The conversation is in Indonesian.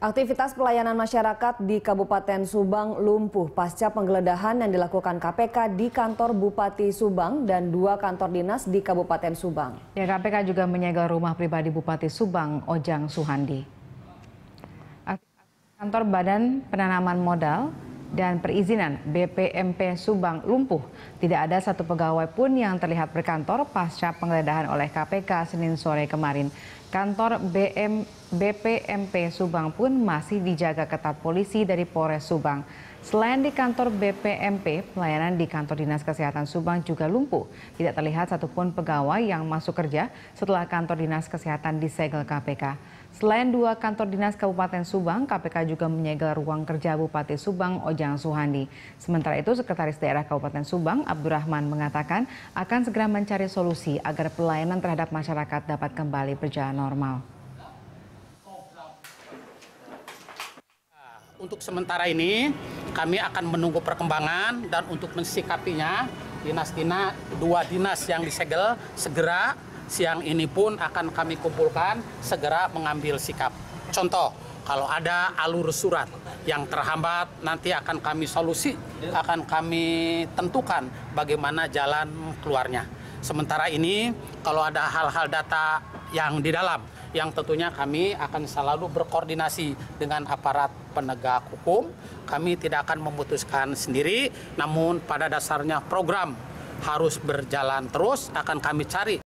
Aktivitas pelayanan masyarakat di Kabupaten Subang lumpuh pasca penggeledahan yang dilakukan KPK di kantor Bupati Subang dan dua kantor dinas di Kabupaten Subang. Ya, KPK juga menyegel rumah pribadi Bupati Subang, Ojang Suhandi. Kantor Badan Penanaman Modal dan perizinan BPMP Subang lumpuh. Tidak ada satu pegawai pun yang terlihat berkantor pasca penggeledahan oleh KPK Senin sore kemarin. Kantor BM BPMP Subang pun masih dijaga ketat polisi dari Polres Subang. Selain di kantor BPMP, pelayanan di kantor Dinas Kesehatan Subang juga lumpuh. Tidak terlihat satupun pegawai yang masuk kerja setelah kantor Dinas Kesehatan disegel KPK. Selain dua kantor Dinas Kabupaten Subang, KPK juga menyegel ruang kerja Bupati Subang Ojang Suhandi. Sementara itu, Sekretaris Daerah Kabupaten Subang, Abdurrahman, mengatakan akan segera mencari solusi agar pelayanan terhadap masyarakat dapat kembali berjalan normal. Untuk sementara ini kami akan menunggu perkembangan dan untuk mensikapinya dinas-dinas dua dinas yang disegel segera siang ini pun akan kami kumpulkan segera mengambil sikap. Contoh, kalau ada alur surat yang terhambat nanti akan kami solusi, akan kami tentukan bagaimana jalan keluarnya. Sementara ini kalau ada hal-hal data yang di dalam yang tentunya kami akan selalu berkoordinasi dengan aparat penegak hukum. Kami tidak akan memutuskan sendiri, namun pada dasarnya program harus berjalan terus akan kami cari